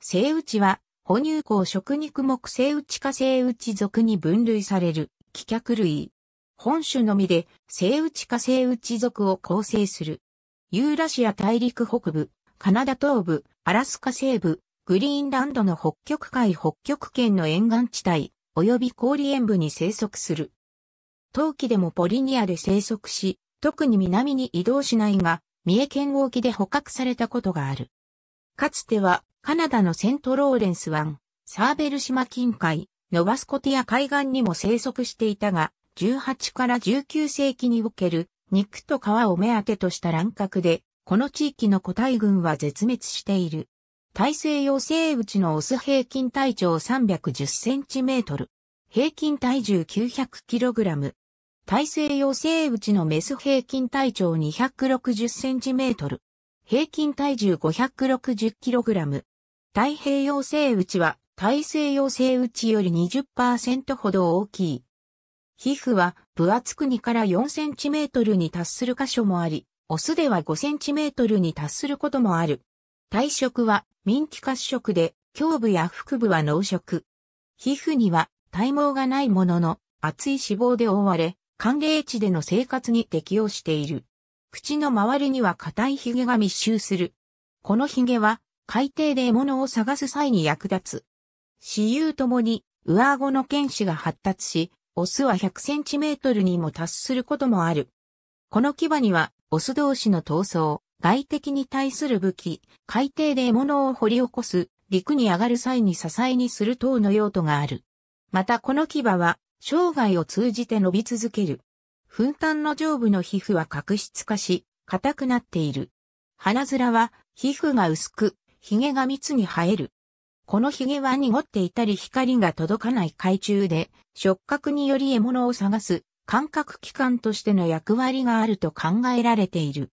生打ちは、哺乳口食肉目生打ちか生打ち属に分類される、気脚類。本種のみで、生打ちか生打ち属を構成する。ユーラシア大陸北部、カナダ東部、アラスカ西部、グリーンランドの北極海北極圏の沿岸地帯、及び氷塩部に生息する。冬季でもポリニアで生息し、特に南に移動しないが、三重県沖で捕獲されたことがある。かつてはカナダのセントローレンス湾、サーベル島近海、ノバスコティア海岸にも生息していたが、18から19世紀における肉と皮を目当てとした乱獲で、この地域の個体群は絶滅している。大西洋生物のオス平均体長310センチメートル。平均体重900キログラム。大西洋生物のメス平均体長260センチメートル。平均体重560キログラム。太平洋性打ちは大西洋性打ちより20%ほど大きい。皮膚は分厚く2から4 c m に達する箇所もあり、オスでは5センチメートルに達することもある。体色は民気褐色で、胸部や腹部は濃色。皮膚には体毛がないものの、厚い脂肪で覆われ、寒冷地での生活に適応している。口の周りには硬い髭が密集する。この髭は海底で獲物を探す際に役立つ。私有ともに、上顎の剣士が発達し、オスは100センチメートルにも達することもある。この牙には、オス同士の闘争、外敵に対する武器、海底で獲物を掘り起こす、陸に上がる際に支えにする等の用途がある。またこの牙は、生涯を通じて伸び続ける。粉炭の上部の皮膚は角質化し、硬くなっている。鼻面は皮膚が薄く、髭が密に生える。この髭は濁っていたり光が届かない海中で、触覚により獲物を探す感覚器官としての役割があると考えられている。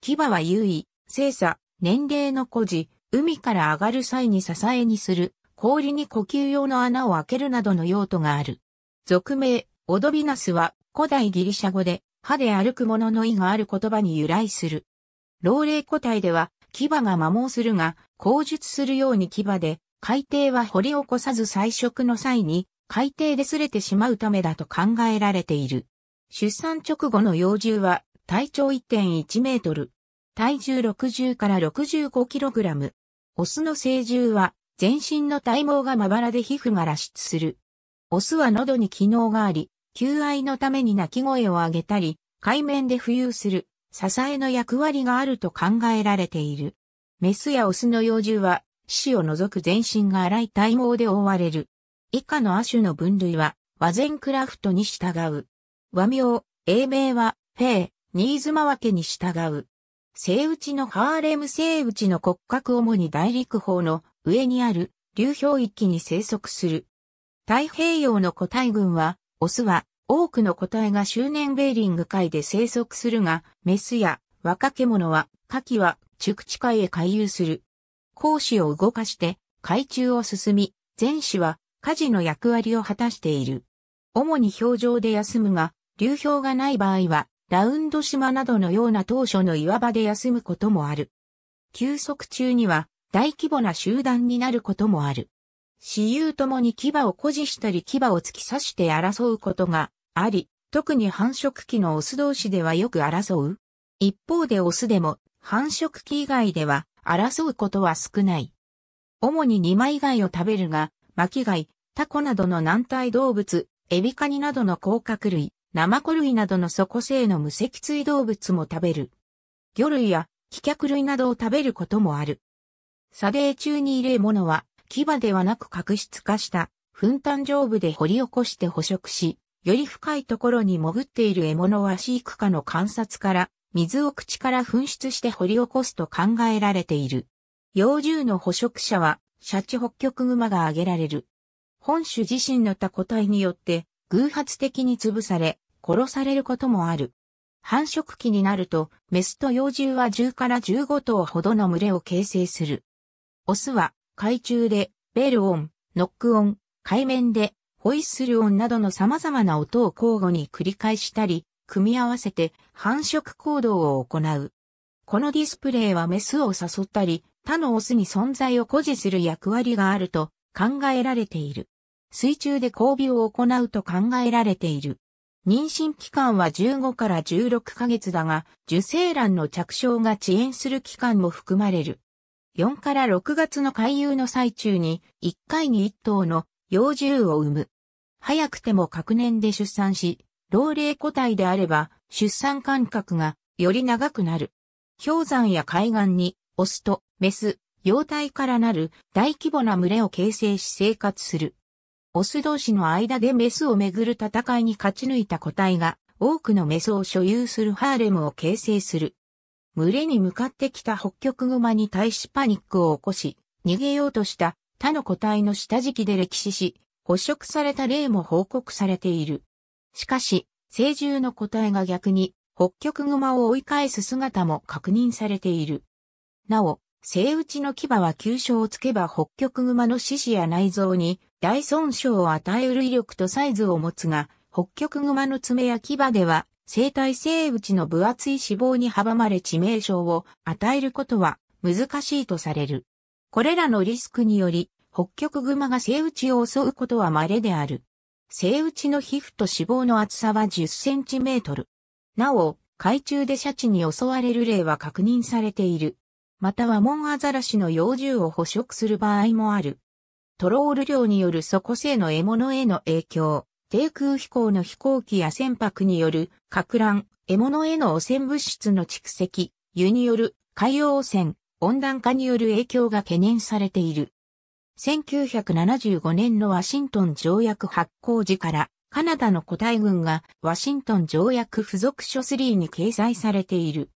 牙は優位、精査、年齢の孤児、海から上がる際に支えにする、氷に呼吸用の穴を開けるなどの用途がある。俗名、オドビナスは古代ギリシャ語で、歯で歩く者の意がある言葉に由来する。老齢個体では、牙が摩耗するが、口述するように牙で、海底は掘り起こさず採食の際に、海底で擦れてしまうためだと考えられている。出産直後の幼獣は、体長1.1メートル。体重60から65キログラム。オスの成獣は、全身の体毛がまばらで皮膚が露出する。オスは喉に機能があり、求愛のために鳴き声を上げたり、海面で浮遊する。支えの役割があると考えられている。メスやオスの幼獣は、死を除く全身が荒い体毛で覆われる。以下の亜種の分類は、和前クラフトに従う。和名、英名は、フェー、ズマワケに従う。生打ちのハーレム生打ちの骨格主に大陸方の上にある流氷域に生息する。太平洋の個体群は、オスは多くの個体が周年ベーリング海で生息するが、メスや若獣は、夏季は畜地海へ回遊する。講師を動かして海中を進み、前肢は家事の役割を果たしている。主に氷上で休むが、流氷がない場合は、ラウンド島などのような当初の岩場で休むこともある。休息中には大規模な集団になることもある。私有ともに牙を誇示したり牙を突き刺して争うことがあり、特に繁殖期のオス同士ではよく争う。一方でオスでも繁殖期以外では争うことは少ない。主に二枚貝を食べるが、巻貝、タコなどの軟体動物、エビカニなどの甲殻類、ナマコ類などの底性の無脊椎動物も食べる。魚類や飛脚類などを食べることもある。砂泥中に入れ物は、牙ではなく角質化した、粉炭上部で掘り起こして捕食し、より深いところに潜っている獲物は飼育下の観察から水を口から噴出して掘り起こすと考えられている。幼獣の捕食者はシャチホッキョクグマが挙げられる。本種自身の他個体によって偶発的に潰され殺されることもある。繁殖期になると、メスと幼獣は10から15頭ほどの群れを形成する。オスは、海中で、ベールオン、ノックオン、海面で、ホイッスル音などの様々な音を交互に繰り返したり、組み合わせて繁殖行動を行う。このディスプレイはメスを誘ったり、他のオスに存在を誇示する役割があると考えられている。水中で交尾を行うと考えられている。妊娠期間は15から16ヶ月だが、受精卵の着床が遅延する期間も含まれる。4から6月の回遊の最中に、1回に1頭の幼獣を産む。早くても各年で出産し、老齢個体であれば出産間隔がより長くなる。氷山や海岸にオスとメス、幼体からなる大規模な群れを形成し生活する。オス同士の間でメスをめぐる戦いに勝ち抜いた個体が多くのメスを所有するハーレムを形成する。群れに向かってきた北極熊に対しパニックを起こし、逃げようとした他の個体の下敷きで歴史し、捕食された例も報告されている。しかし、成獣の個体が逆に、北極熊を追い返す姿も確認されている。なお、生打ちの牙は急所をつけば北極熊の四肢や内臓に大損傷を与える威力とサイズを持つが、北極熊の爪や牙では生体生打ちの分厚い脂肪に阻まれ致命傷を与えることは難しいとされる。これらのリスクにより、北極熊が生打ちを襲うことは稀である。生打ちの皮膚と脂肪の厚さは10センチメートル。なお、海中でシャチに襲われる例は確認されている。またはモンアザラシの幼獣を捕食する場合もある。トロール量による底性の獲物への影響、低空飛行の飛行機や船舶による、か乱、獲物への汚染物質の蓄積、湯による海洋汚染、温暖化による影響が懸念されている。1975年のワシントン条約発行時からカナダの個体群がワシントン条約付属書3に掲載されている。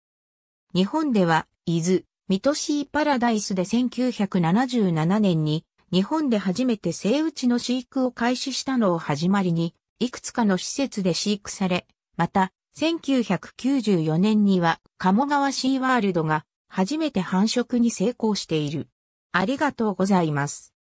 日本では伊豆、ミトシーパラダイスで1977年に日本で初めて生打ちの飼育を開始したのを始まりに、いくつかの施設で飼育され、また、1994年には鴨川シーワールドが初めて繁殖に成功している。ありがとうございます。